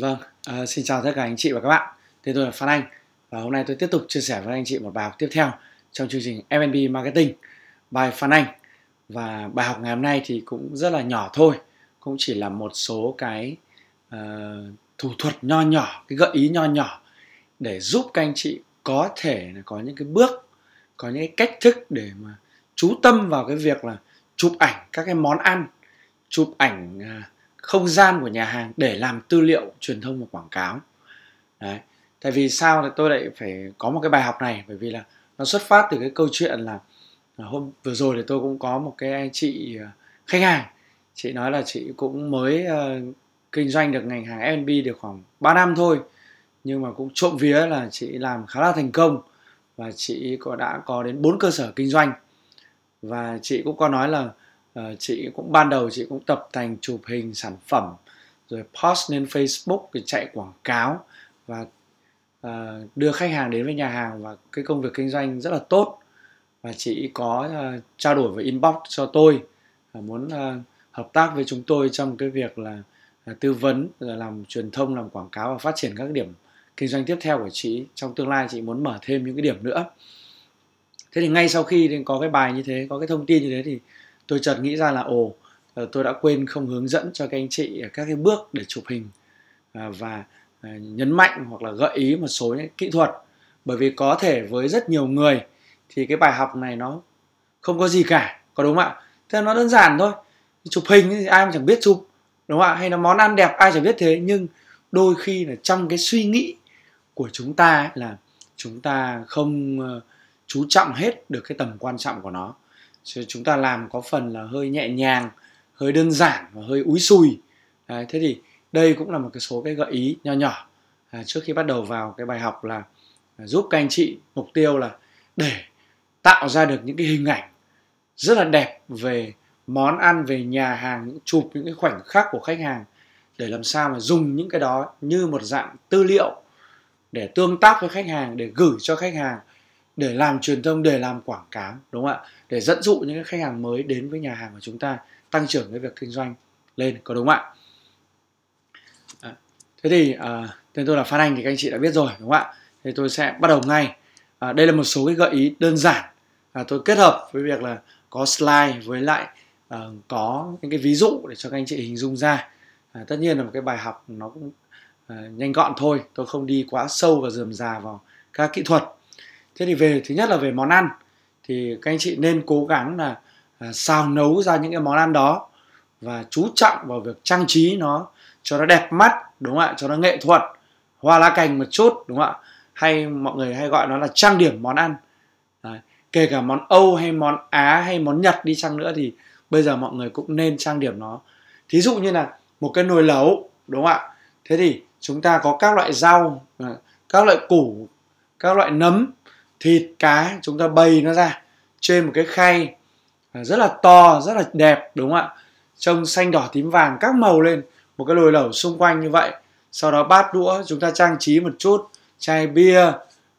Vâng, à, xin chào tất cả anh chị và các bạn. Thế tôi là Phan Anh và hôm nay tôi tiếp tục chia sẻ với anh chị một bài học tiếp theo trong chương trình F&B Marketing bài Phan Anh. Và bài học ngày hôm nay thì cũng rất là nhỏ thôi, cũng chỉ là một số cái uh, thủ thuật nho nhỏ, cái gợi ý nho nhỏ để giúp các anh chị có thể có những cái bước, có những cái cách thức để mà chú tâm vào cái việc là chụp ảnh các cái món ăn, chụp ảnh uh, không gian của nhà hàng để làm tư liệu truyền thông và quảng cáo đấy tại vì sao thì tôi lại phải có một cái bài học này bởi vì là nó xuất phát từ cái câu chuyện là à, hôm vừa rồi thì tôi cũng có một cái anh chị à, khách hàng chị nói là chị cũng mới uh, kinh doanh được ngành hàng F&B được khoảng 3 năm thôi nhưng mà cũng trộm vía là chị làm khá là thành công và chị có đã có đến 4 cơ sở kinh doanh và chị cũng có nói là Ờ, chị cũng ban đầu chị cũng tập thành chụp hình sản phẩm rồi post lên Facebook để chạy quảng cáo và uh, đưa khách hàng đến với nhà hàng và cái công việc kinh doanh rất là tốt và chị có uh, trao đổi với inbox cho tôi uh, muốn uh, hợp tác với chúng tôi trong cái việc là uh, tư vấn rồi làm truyền thông làm quảng cáo và phát triển các điểm kinh doanh tiếp theo của chị trong tương lai chị muốn mở thêm những cái điểm nữa thế thì ngay sau khi có cái bài như thế có cái thông tin như thế thì tôi chợt nghĩ ra là ồ ờ, tôi đã quên không hướng dẫn cho các anh chị các cái bước để chụp hình à, và à, nhấn mạnh hoặc là gợi ý một số những kỹ thuật bởi vì có thể với rất nhiều người thì cái bài học này nó không có gì cả có đúng không ạ thế nó đơn giản thôi chụp hình thì ai cũng chẳng biết chụp đúng không ạ hay là món ăn đẹp ai chẳng biết thế nhưng đôi khi là trong cái suy nghĩ của chúng ta là chúng ta không ờ, chú trọng hết được cái tầm quan trọng của nó chứ chúng ta làm có phần là hơi nhẹ nhàng hơi đơn giản và hơi úi sùi Đấy, thế thì đây cũng là một cái số cái gợi ý nho nhỏ à, trước khi bắt đầu vào cái bài học là, à, giúp các anh chị mục tiêu là để tạo ra được những cái hình ảnh rất là đẹp về món ăn về nhà hàng chụp những cái khoảnh khắc của khách hàng để làm sao mà dùng những cái đó như một dạng tư liệu để tương tác với khách hàng để gửi cho khách hàng để làm truyền thông để làm quảng cáo đúng không ạ để dẫn dụ những khách hàng mới đến với nhà hàng của chúng ta tăng trưởng cái việc kinh doanh lên có đúng không ạ thế thì à, tên tôi là phan anh thì các anh chị đã biết rồi đúng không ạ thì tôi sẽ bắt đầu ngay à, đây là một số cái gợi ý đơn giản à, tôi kết hợp với việc là có slide với lại à, có những cái ví dụ để cho các anh chị hình dung ra à, tất nhiên là một cái bài học nó cũng à, nhanh gọn thôi tôi không đi quá sâu và dườm già vào các kỹ thuật thế thì về thứ nhất là về món ăn thì các anh chị nên cố gắng là à, xào nấu ra những cái món ăn đó và chú trọng vào việc trang trí nó cho nó đẹp mắt đúng không ạ cho nó nghệ thuật hoa lá cành một chút đúng không ạ hay mọi người hay gọi nó là trang điểm món ăn Đấy. kể cả món âu hay món á hay món nhật đi chăng nữa thì bây giờ mọi người cũng nên trang điểm nó thí dụ như là một cái nồi lẩu đúng không ạ thế thì chúng ta có các loại rau à, các loại củ các loại nấm thịt cá chúng ta bày nó ra trên một cái khay à, rất là to rất là đẹp đúng không ạ trông xanh đỏ tím vàng các màu lên một cái lồi lẩu xung quanh như vậy sau đó bát đũa chúng ta trang trí một chút chai bia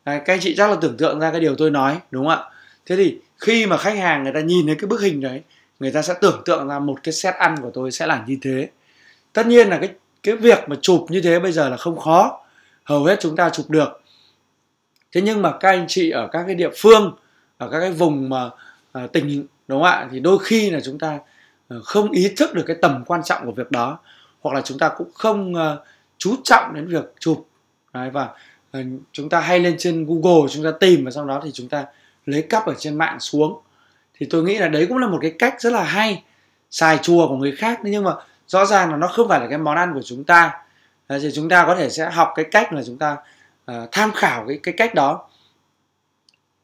Đấy, các anh chị chắc là tưởng tượng ra cái điều tôi nói đúng không ạ thế thì khi mà khách hàng người ta nhìn thấy cái bức hình đấy người ta sẽ tưởng tượng ra một cái set ăn của tôi sẽ là như thế tất nhiên là cái cái việc mà chụp như thế bây giờ là không khó hầu hết chúng ta chụp được thế nhưng mà các anh chị ở các cái địa phương ở các cái vùng mà à, tỉnh đúng không ạ thì đôi khi là chúng ta à, không ý thức được cái tầm quan trọng của việc đó hoặc là chúng ta cũng không à, chú trọng đến việc chụp Đấy, và à, chúng ta hay lên trên Google chúng ta tìm và sau đó thì chúng ta lấy cắp ở trên mạng xuống thì tôi nghĩ là đấy cũng là một cái cách rất là hay xài chùa của người khác nhưng mà rõ ràng là nó không phải là cái món ăn của chúng ta thì chúng ta có thể sẽ học cái cách là chúng ta À, tham khảo cái cái cách đó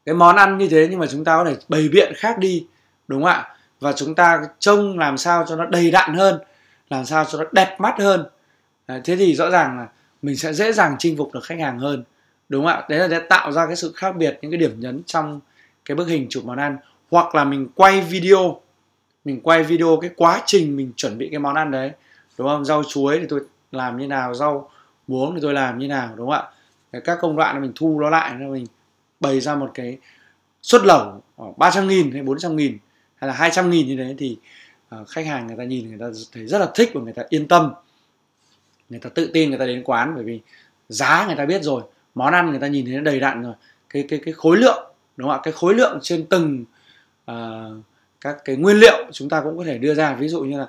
cái món ăn như thế nhưng mà chúng ta có thể bày biện khác đi đúng không ạ và chúng ta trông làm sao cho nó đầy đặn hơn làm sao cho nó đẹp mắt hơn à, thế thì rõ ràng là mình sẽ dễ dàng chinh phục được khách hàng hơn đúng không ạ đấy là sẽ tạo ra cái sự khác biệt những cái điểm nhấn trong cái bức hình chụp món ăn hoặc là mình quay video mình quay video cái quá trình mình chuẩn bị cái món ăn đấy đúng không rau chuối thì tôi làm như nào rau muống thì tôi làm như nào đúng không ạ các công đoạn mình thu nó lại cho mình bày ra một cái xuất lẩu 300 nghìn hay 400 nghìn hay là 200 nghìn như thế thì ờ, khách hàng người ta nhìn người ta thấy rất là thích và người ta yên tâm người ta tự tin người ta đến quán bởi vì giá người ta biết rồi món ăn người ta nhìn thấy nó đầy đặn rồi cái cái cái khối lượng đúng không ạ cái khối lượng trên từng uh, các cái nguyên liệu chúng ta cũng có thể đưa ra ví dụ như là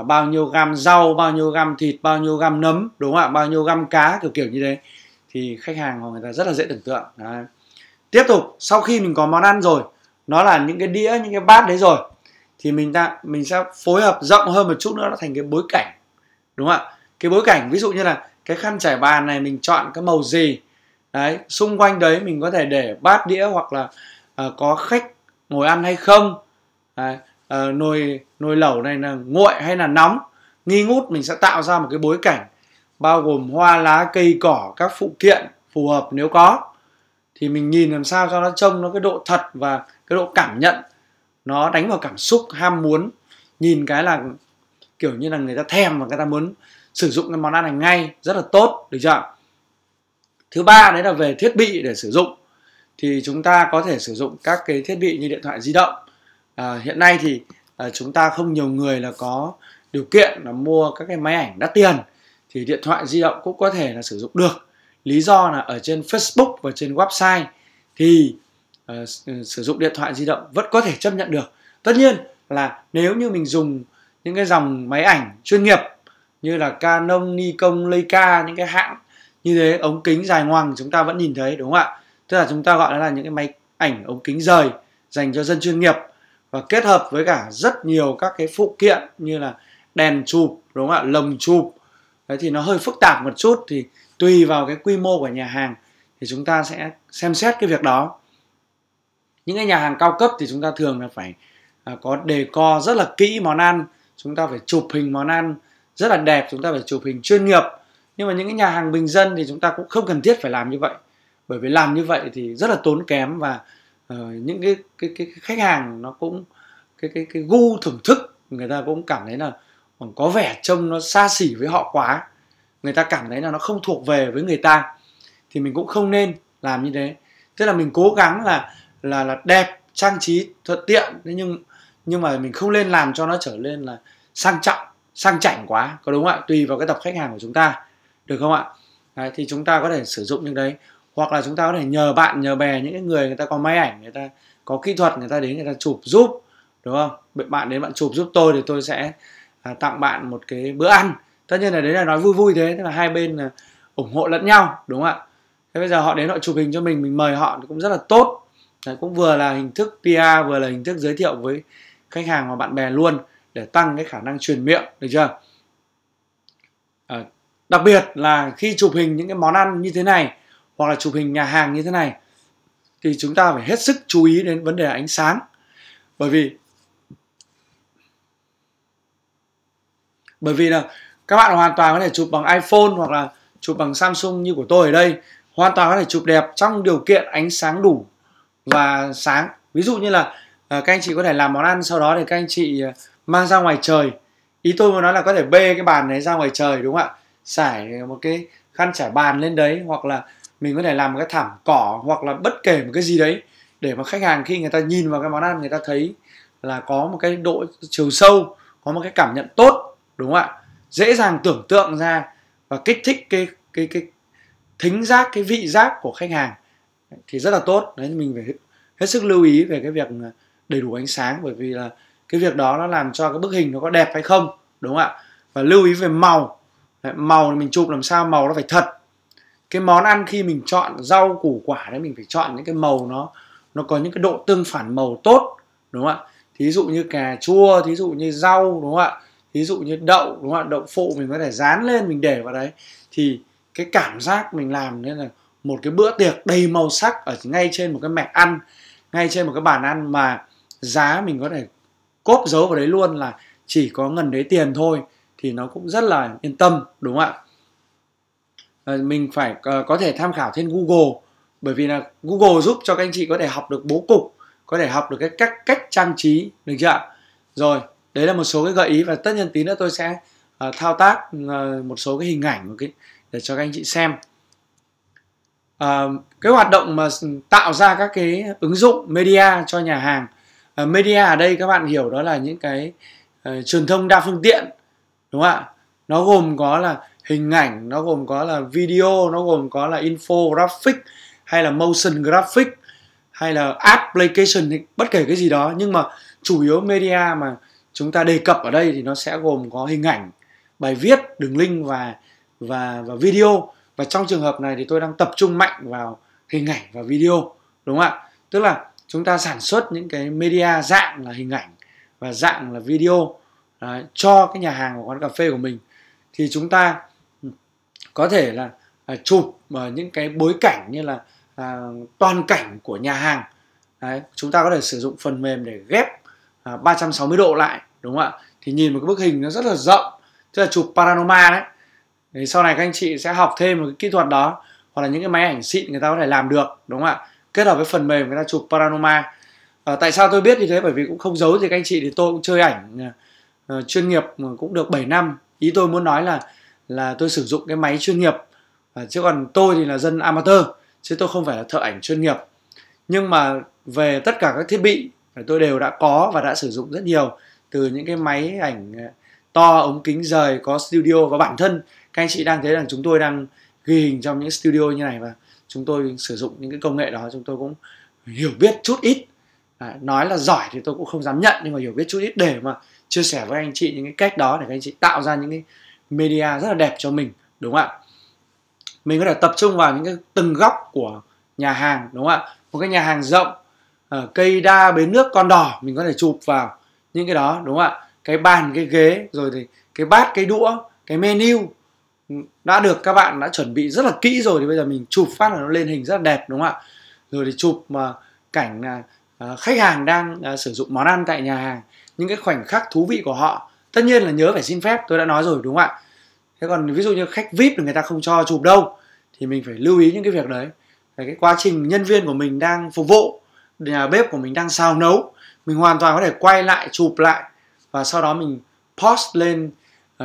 uh, bao nhiêu gam rau bao nhiêu gam thịt bao nhiêu gam nấm đúng không ạ bao nhiêu gam cá kiểu kiểu như thế thì khách hàng của người ta rất là dễ tưởng tượng đấy. tiếp tục sau khi mình có món ăn rồi nó là những cái đĩa những cái bát đấy rồi thì mình ta mình sẽ phối hợp rộng hơn một chút nữa nó thành cái bối cảnh đúng không ạ cái bối cảnh ví dụ như là cái khăn trải bàn này mình chọn cái màu gì đấy xung quanh đấy mình có thể để bát đĩa hoặc là uh, có khách ngồi ăn hay không đấy, uh, nồi nồi lẩu này là nguội hay là nóng nghi ngút mình sẽ tạo ra một cái bối cảnh bao gồm hoa lá cây cỏ các phụ kiện phù hợp nếu có thì mình nhìn làm sao cho nó trông nó cái độ thật và cái độ cảm nhận nó đánh vào cảm xúc ham muốn nhìn cái là kiểu như là người ta thèm và người ta muốn sử dụng cái món ăn này ngay rất là tốt được chưa thứ ba đấy là về thiết bị để sử dụng thì chúng ta có thể sử dụng các cái thiết bị như điện thoại di động à, hiện nay thì à, chúng ta không nhiều người là có điều kiện là mua các cái máy ảnh đắt tiền thì điện thoại di động cũng có thể là sử dụng được lý do là ở trên Facebook và trên website thì uh, sử dụng điện thoại di động vẫn có thể chấp nhận được tất nhiên là nếu như mình dùng những cái dòng máy ảnh chuyên nghiệp như là Canon, Nikon, Leica những cái hãng như thế ống kính dài ngoằng chúng ta vẫn nhìn thấy đúng không ạ tức là chúng ta gọi nó là những cái máy ảnh ống kính rời dành cho dân chuyên nghiệp và kết hợp với cả rất nhiều các cái phụ kiện như là đèn chụp đúng không ạ lồng chụp đấy thì nó hơi phức tạp một chút thì tùy vào cái quy mô của nhà hàng thì chúng ta sẽ xem xét cái việc đó những cái nhà hàng cao cấp thì chúng ta thường là phải à, có đề co rất là kỹ món ăn chúng ta phải chụp hình món ăn rất là đẹp chúng ta phải chụp hình chuyên nghiệp nhưng mà những cái nhà hàng bình dân thì chúng ta cũng không cần thiết phải làm như vậy bởi vì làm như vậy thì rất là tốn kém và uh, những cái, cái cái cái khách hàng nó cũng cái cái cái gu thưởng thức người ta cũng cảm thấy là hoặc có vẻ trông nó xa xỉ với họ quá người ta cảm thấy là nó không thuộc về với người ta thì mình cũng không nên làm như thế tức là mình cố gắng là là là đẹp trang trí thuận tiện thế nhưng nhưng mà mình không nên làm cho nó trở lên là sang trọng sang chảnh quá có đúng không ạ tùy vào cái tập khách hàng của chúng ta được không ạ đấy, thì chúng ta có thể sử dụng những đấy hoặc là chúng ta có thể nhờ bạn nhờ bè những người người ta có máy ảnh người ta có kỹ thuật người ta đến người ta chụp giúp đúng không bạn đến bạn chụp giúp tôi thì tôi sẽ À, tặng bạn một cái bữa ăn tất nhiên là đấy là nói vui vui thế tức là hai bên à, ủng hộ lẫn nhau đúng không ạ thế bây giờ họ đến họ chụp hình cho mình mình mời họ cũng rất là tốt đấy, cũng vừa là hình thức PR vừa là hình thức giới thiệu với khách hàng và bạn bè luôn để tăng cái khả năng truyền miệng được chưa à, đặc biệt là khi chụp hình những cái món ăn như thế này hoặc là chụp hình nhà hàng như thế này thì chúng ta phải hết sức chú ý đến vấn đề ánh sáng bởi vì bởi vì là các bạn hoàn toàn có thể chụp bằng iPhone hoặc là chụp bằng Samsung như của tôi ở đây hoàn toàn có thể chụp đẹp trong điều kiện ánh sáng đủ và sáng ví dụ như là ờ, các anh chị có thể làm món ăn sau đó thì các anh chị ờ, mang ra ngoài trời ý tôi muốn nói là có thể bê cái bàn này ra ngoài trời đúng không ạ sải một cái khăn trải bàn lên đấy hoặc là mình có thể làm một cái thảm cỏ hoặc là bất kể một cái gì đấy để mà khách hàng khi người ta nhìn vào cái món ăn người ta thấy là có một cái độ chiều sâu có một cái cảm nhận tốt đúng không ạ dễ dàng tưởng tượng ra và kích thích cái cái cái thính giác cái vị giác của khách hàng thì rất là tốt đấy mình phải hết sức lưu ý về cái việc đầy đủ ánh sáng bởi vì là cái việc đó nó làm cho cái bức hình nó có đẹp hay không đúng không ạ và lưu ý về màu đấy, màu mình chụp làm sao màu nó phải thật cái món ăn khi mình chọn rau củ quả đấy mình phải chọn những cái màu nó nó có những cái độ tương phản màu tốt đúng không ạ thí dụ như cà chua thí dụ như rau đúng không ạ ví dụ như đậu đúng không ạ đậu phụ mình có thể dán lên mình để vào đấy thì cái cảm giác mình làm nên là một cái bữa tiệc đầy màu sắc ở ngay trên một cái mẹt ăn ngay trên một cái bàn ăn mà giá mình có thể cốp dấu vào đấy luôn là chỉ có ngần đấy tiền thôi thì nó cũng rất là yên tâm đúng không ạ ờ, mình phải ờ, có thể tham khảo trên google bởi vì là google giúp cho các anh chị có thể học được bố cục có thể học được cái cách cách trang trí được chưa ạ rồi đấy là một số cái gợi ý và tất nhiên tí nữa tôi sẽ uh, thao tác uh, một số cái hình ảnh cái, để cho các anh chị xem uh, cái hoạt động mà tạo ra các cái ứng dụng media cho nhà hàng uh, media ở đây các bạn hiểu đó là những cái uh, truyền thông đa phương tiện đúng không ạ nó gồm có là hình ảnh nó gồm có là video nó gồm có là infographic hay là motion graphic hay là application bất kể cái gì đó nhưng mà chủ yếu media mà chúng ta đề cập ở đây thì nó sẽ gồm có hình ảnh bài viết đường link và và và video và trong trường hợp này thì tôi đang tập trung mạnh vào hình ảnh và video đúng không ạ tức là chúng ta sản xuất những cái media dạng là hình ảnh và dạng là video đấy, à, cho cái nhà hàng và quán cà phê của mình thì chúng ta có thể là à, chụp à, những cái bối cảnh như là à, toàn cảnh của nhà hàng đấy, chúng ta có thể sử dụng phần mềm để ghép à, 360 độ lại đúng không ạ thì nhìn một cái bức hình nó rất là rộng tức là chụp panorama đấy thì sau này các anh chị sẽ học thêm một cái kỹ thuật đó hoặc là những cái máy ảnh xịn người ta có thể làm được đúng không ạ kết hợp với phần mềm người ta chụp panorama à, tại sao tôi biết như thế bởi vì cũng không giấu gì các anh chị thì tôi cũng chơi ảnh uh, chuyên nghiệp cũng được 7 năm ý tôi muốn nói là là tôi sử dụng cái máy chuyên nghiệp à, chứ còn tôi thì là dân amateur chứ tôi không phải là thợ ảnh chuyên nghiệp nhưng mà về tất cả các thiết bị tôi đều đã có và đã sử dụng rất nhiều từ những cái máy ảnh ờ, to ống kính rời có studio và bản thân các anh chị đang thấy rằng chúng tôi đang ghi hình trong những studio như này và chúng tôi sử dụng những cái công nghệ đó chúng tôi cũng hiểu biết chút ít à, nói là giỏi thì tôi cũng không dám nhận nhưng mà hiểu biết chút ít để mà chia sẻ với anh chị những cái cách đó để các anh chị tạo ra những cái media rất là đẹp cho mình đúng không ạ mình có thể tập trung vào những cái từng góc của nhà hàng đúng không ạ một cái nhà hàng rộng ờ, cây đa bến nước con đỏ mình có thể chụp vào những cái đó đúng không ạ cái bàn cái ghế rồi thì cái bát cái đũa cái menu đã được các bạn đã chuẩn bị rất là kỹ rồi thì bây giờ mình chụp phát là nó lên hình rất là đẹp đúng không ạ rồi thì chụp mà ờ, cảnh ờ, ờ, khách hàng đang sử dụng món ăn tại nhà hàng những cái khoảnh khắc thú vị của họ tất nhiên là nhớ phải xin phép tôi đã nói rồi đúng không ạ thế còn ví dụ như khách vip thì người ta không cho chụp đâu thì mình phải lưu ý những cái việc đấy cái quá trình nhân viên của mình đang phục vụ nhà bếp của mình đang xào nấu mình hoàn toàn có thể quay lại chụp lại và sau đó mình post lên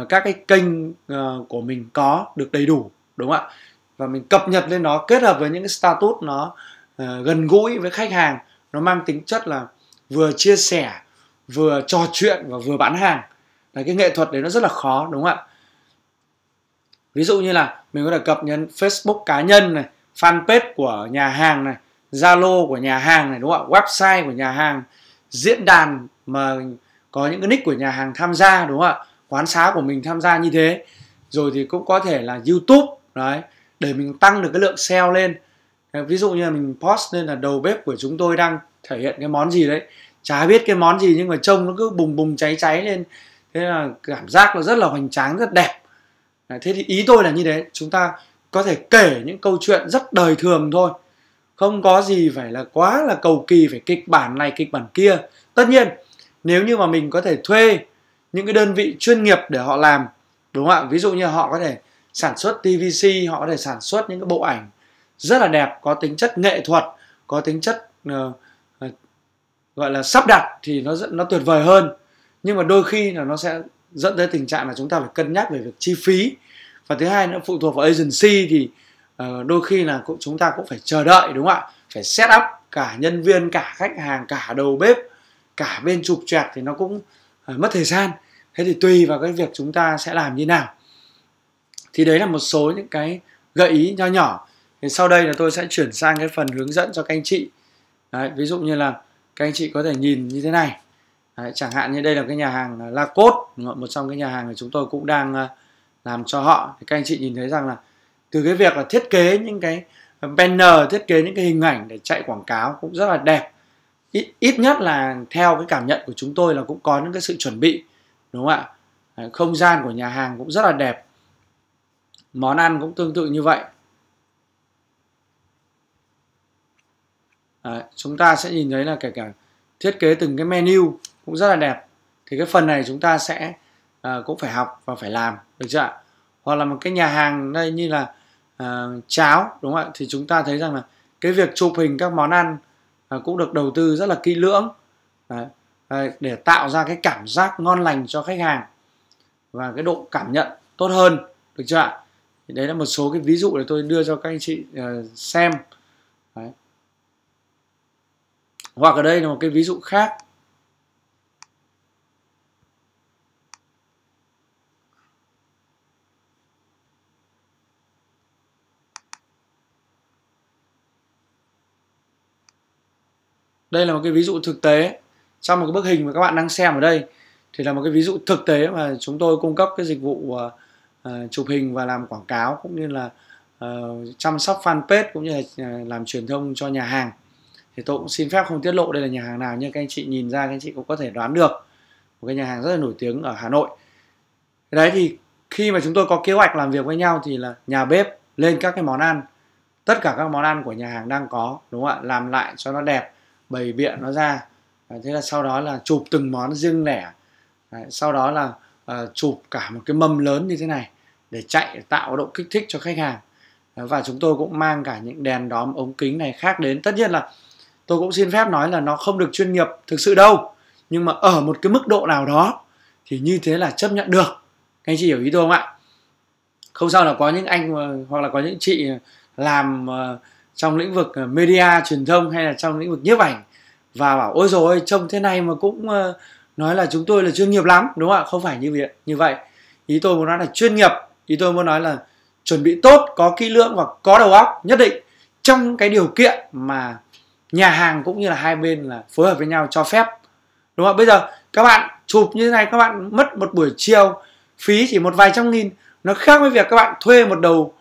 uh, các cái kênh uh, của mình có được đầy đủ đúng không ạ và mình cập nhật lên nó kết hợp với những cái status nó uh, gần gũi với khách hàng nó mang tính chất là vừa chia sẻ vừa trò chuyện và vừa bán hàng là cái nghệ thuật đấy nó rất là khó đúng không ạ ví dụ như là mình có thể cập nhật facebook cá nhân này fanpage của nhà hàng này zalo của nhà hàng này đúng không ạ website của nhà hàng diễn đàn mà có những cái nick của nhà hàng tham gia đúng không ạ quán xá của mình tham gia như thế rồi thì cũng có thể là youtube đấy để mình tăng được cái lượng sale lên ví dụ như là mình post lên là đầu bếp của chúng tôi đang thể hiện cái món gì đấy chả biết cái món gì nhưng mà trông nó cứ bùng bùng cháy cháy lên thế là cảm giác nó rất là hoành tráng rất đẹp thế thì ý tôi là như thế chúng ta có thể kể những câu chuyện rất đời thường thôi không có gì phải là quá là cầu kỳ phải kịch bản này kịch bản kia tất nhiên nếu như mà mình có thể thuê những cái đơn vị chuyên nghiệp để họ làm đúng không ạ ví dụ như họ có thể sản xuất tvc họ có thể sản xuất những cái bộ ảnh rất là đẹp có tính chất nghệ thuật có tính chất uh, uh, gọi là sắp đặt thì nó nó tuyệt vời hơn nhưng mà đôi khi là nó sẽ dẫn tới tình trạng là chúng ta phải cân nhắc về việc chi phí và thứ hai nữa phụ thuộc vào agency thì Ờ, đôi khi là cũng chúng ta cũng phải chờ đợi đúng không ạ phải set up cả nhân viên cả khách hàng cả đầu bếp cả bên chụp chẹt thì nó cũng ờ, mất thời gian thế thì tùy vào cái việc chúng ta sẽ làm như nào thì đấy là một số những cái gợi ý nho nhỏ thì sau đây là tôi sẽ chuyển sang cái phần hướng dẫn cho các anh chị đấy, ví dụ như là các anh chị có thể nhìn như thế này đấy, chẳng hạn như đây là cái nhà hàng ờ, La Cốt một trong cái nhà hàng mà chúng tôi cũng đang làm cho họ thì các anh chị nhìn thấy rằng là từ cái việc là thiết kế những cái banner thiết kế những cái hình ảnh để chạy quảng cáo cũng rất là đẹp ít, ít nhất là theo cái cảm nhận của chúng tôi là cũng có những cái sự chuẩn bị đúng không ạ không gian của nhà hàng cũng rất là đẹp món ăn cũng tương tự như vậy à, chúng ta sẽ nhìn thấy là kể cả thiết kế từng cái menu cũng rất là đẹp thì cái phần này chúng ta sẽ à, cũng phải học và phải làm được chưa ạ hoặc là một cái nhà hàng đây như là À, cháo đúng không ạ thì chúng ta thấy rằng là cái việc chụp hình các món ăn uh, cũng được đầu tư rất là kỹ lưỡng Đấy, uh, để tạo ra cái cảm giác ngon lành cho khách hàng và cái độ cảm nhận tốt hơn được chưa ạ đấy là một số cái ví dụ để tôi đưa cho các anh chị uh, xem đấy. hoặc ở đây là một cái ví dụ khác đây là một cái ví dụ thực tế trong một cái bức hình mà các bạn đang xem ở đây thì là một cái ví dụ thực tế mà chúng tôi cung cấp cái dịch vụ uh, chụp hình và làm quảng cáo cũng như là uh, chăm sóc fanpage cũng như là làm truyền thông cho nhà hàng thì tôi cũng xin phép không tiết lộ đây là nhà hàng nào nhưng các anh chị nhìn ra các anh chị cũng có thể đoán được một cái nhà hàng rất là nổi tiếng ở Hà Nội đấy thì khi mà chúng tôi có kế hoạch làm việc với nhau thì là nhà bếp lên các cái món ăn tất cả các món ăn của nhà hàng đang có đúng không ạ làm lại cho nó đẹp bày biện nó ra à, thế là sau đó là chụp từng món riêng lẻ à, sau đó là à, chụp cả một cái mâm lớn như thế này để chạy để tạo độ kích thích cho khách hàng à, và chúng tôi cũng mang cả những đèn đóm ống kính này khác đến tất nhiên là tôi cũng xin phép nói là nó không được chuyên nghiệp thực sự đâu nhưng mà ở một cái mức độ nào đó thì như thế là chấp nhận được anh chị hiểu ý tôi không ạ không sao là có những anh ờ, hoặc là có những chị làm trong lĩnh vực ờ, media truyền thông hay là trong lĩnh vực nhiếp ảnh và bảo ôi rồi trông thế này mà cũng ờ, nói là chúng tôi là chuyên nghiệp lắm đúng không ạ không phải như vậy như vậy ý tôi muốn nói là chuyên nghiệp ý tôi muốn nói là chuẩn bị tốt có kỹ lưỡng và có đầu óc nhất định trong cái điều kiện mà nhà hàng cũng như là hai bên là phối hợp với nhau cho phép đúng không ạ bây giờ các bạn chụp như thế này các bạn mất một buổi chiều phí chỉ một vài trăm nghìn nó khác với việc các bạn thuê một đầu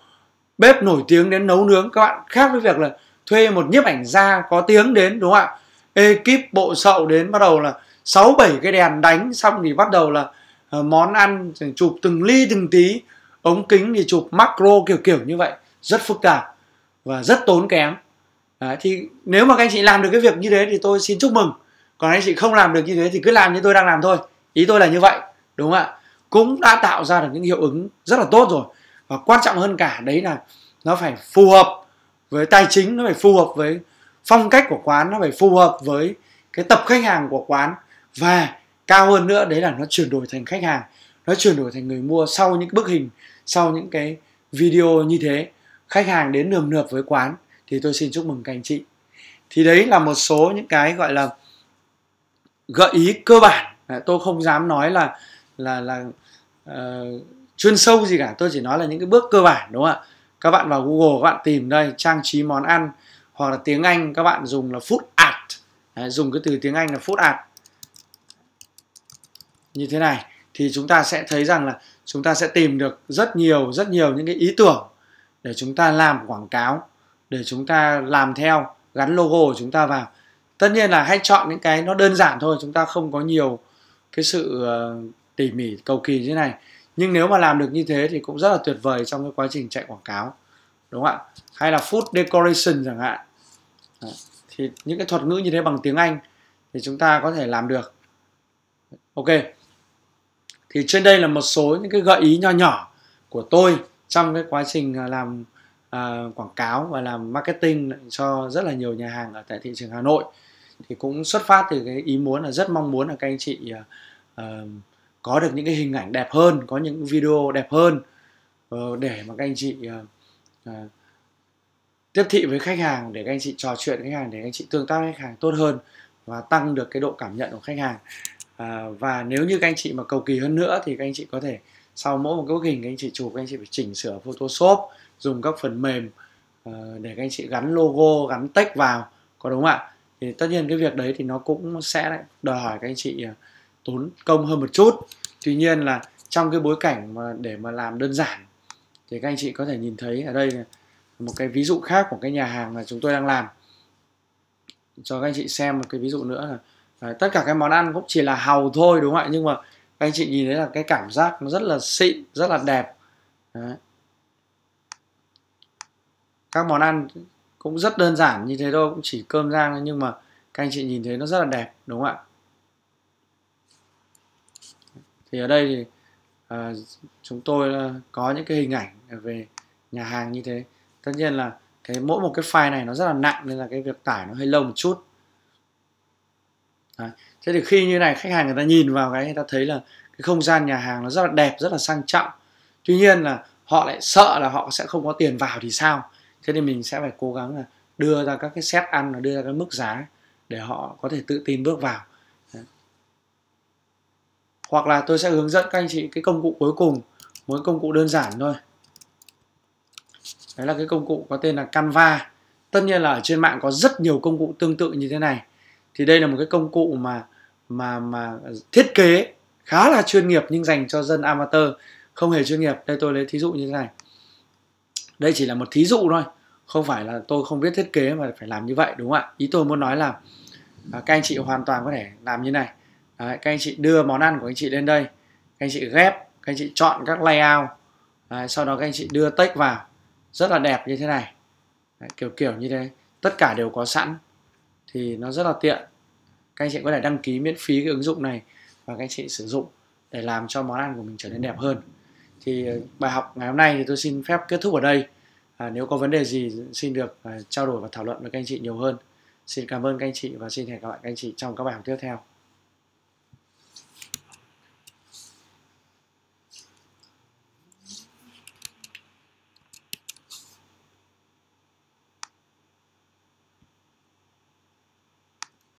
bếp nổi tiếng đến nấu nướng các bạn khác với việc là thuê một nhiếp ảnh gia có tiếng đến đúng không ạ ekip bộ sậu đến bắt đầu là sáu bảy cái đèn đánh xong thì bắt đầu là ờ, món ăn chụp từng ly từng tí ống kính thì chụp macro kiểu kiểu như vậy rất phức tạp và rất tốn kém Đấy, thì nếu mà các anh chị làm được cái việc như thế thì tôi xin chúc mừng còn anh chị không làm được như thế thì cứ làm như tôi đang làm thôi ý tôi là như vậy đúng không ạ cũng đã tạo ra được những hiệu ứng rất là tốt rồi và quan trọng hơn cả đấy là nó phải phù hợp với tài chính nó phải phù hợp với phong cách của quán nó phải phù hợp với cái tập khách hàng của quán và cao hơn nữa đấy là nó chuyển đổi thành khách hàng nó chuyển đổi thành người mua sau những bức hình sau những cái video như thế khách hàng đến nườm nượp với quán thì tôi xin chúc mừng các anh chị thì đấy là một số những cái gọi là gợi ý cơ bản tôi không dám nói là là là uh, chuyên sâu gì cả tôi chỉ nói là những cái bước cơ bản đúng không ạ các bạn vào google các bạn tìm đây trang trí món ăn hoặc là tiếng anh các bạn dùng là food art Đấy, dùng cái từ tiếng anh là food art như thế này thì chúng ta sẽ thấy rằng là chúng ta sẽ tìm được rất nhiều rất nhiều những cái ý tưởng để chúng ta làm quảng cáo để chúng ta làm theo gắn logo của chúng ta vào tất nhiên là hãy chọn những cái nó đơn giản thôi chúng ta không có nhiều cái sự ờ, tỉ mỉ cầu kỳ như thế này nhưng nếu mà làm được như thế thì cũng rất là tuyệt vời trong cái quá trình chạy quảng cáo đúng không ạ hay là food decoration chẳng hạn thì những cái thuật ngữ như thế bằng tiếng anh thì chúng ta có thể làm được ok thì trên đây là một số những cái gợi ý nho nhỏ của tôi trong cái quá trình à, làm uh, quảng cáo và làm marketing cho rất là nhiều nhà hàng ở tại thị trường hà nội thì cũng xuất phát từ cái ý muốn là rất mong muốn là các anh chị uh, có được những cái hình ảnh đẹp hơn có những video đẹp hơn ờ, để mà các anh chị ờ, ờ, tiếp thị với khách hàng để các anh chị trò chuyện với khách hàng để các anh chị tương tác với khách hàng tốt hơn và tăng được cái độ cảm nhận của khách hàng và nếu như các anh chị mà cầu kỳ hơn nữa thì các anh chị có thể sau mỗi một cái bức hình các anh chị chụp các anh chị phải chỉnh sửa photoshop dùng các phần mềm để các anh chị gắn logo gắn text vào có đúng không ạ thì tất nhiên cái việc đấy thì nó cũng sẽ đòi hỏi các anh chị uh, tốn công hơn một chút tuy nhiên là trong cái bối cảnh mà để mà làm đơn giản thì các anh chị có thể nhìn thấy ở đây một cái ví dụ khác của cái nhà hàng mà chúng tôi đang làm cho các anh chị xem một cái ví dụ nữa là à, tất cả cái món ăn cũng chỉ là hàu thôi đúng không ạ nhưng mà các anh chị nhìn thấy là cái cảm giác nó rất là xịn rất là đẹp Đấy. các món ăn cũng rất đơn giản như thế thôi cũng chỉ cơm rang nhưng mà các anh chị nhìn thấy nó rất là đẹp đúng không ạ thì ở đây thì à, chúng tôi ờ, có những cái hình ảnh về nhà hàng như thế tất nhiên là cái mỗi một cái file này nó rất là nặng nên là cái việc tải nó hơi lâu một chút Đấy. thế thì khi như này khách hàng người ta nhìn vào cái người ta thấy là cái không gian nhà hàng nó rất là đẹp rất là sang trọng tuy nhiên là họ lại sợ là họ sẽ không có tiền vào thì sao thế thì mình sẽ phải cố gắng là đưa ra các cái set ăn và đưa ra cái mức giá để họ có thể tự tin bước vào hoặc là tôi sẽ hướng dẫn các anh chị cái công cụ cuối cùng một công cụ đơn giản thôi đấy là cái công cụ có tên là Canva tất nhiên là ở trên mạng có rất nhiều công cụ tương tự như thế này thì đây là một cái công cụ mà mà mà thiết kế khá là chuyên nghiệp nhưng dành cho dân amateur không hề chuyên nghiệp đây tôi lấy thí dụ như thế này đây chỉ là một thí dụ thôi không phải là tôi không biết thiết kế mà phải làm như vậy đúng không ạ ý tôi muốn nói là à, các anh chị hoàn toàn có thể làm như này Đấy, các anh chị đưa món ăn của anh chị lên đây các anh chị ghép các anh chị chọn các layout Đấy, sau đó các anh chị đưa text vào rất là đẹp như thế này Đấy, kiểu kiểu như thế tất cả đều có sẵn thì nó rất là tiện các anh chị có thể đăng ký miễn phí cái ứng dụng này và các anh chị sử dụng để làm cho món ăn của mình trở nên đẹp hơn thì bài học ngày hôm nay thì tôi xin phép kết thúc ở đây à, nếu có vấn đề gì xin được à, trao đổi và thảo luận với các anh chị nhiều hơn xin cảm ơn các anh chị và xin hẹn gặp lại các anh chị trong các bài học tiếp theo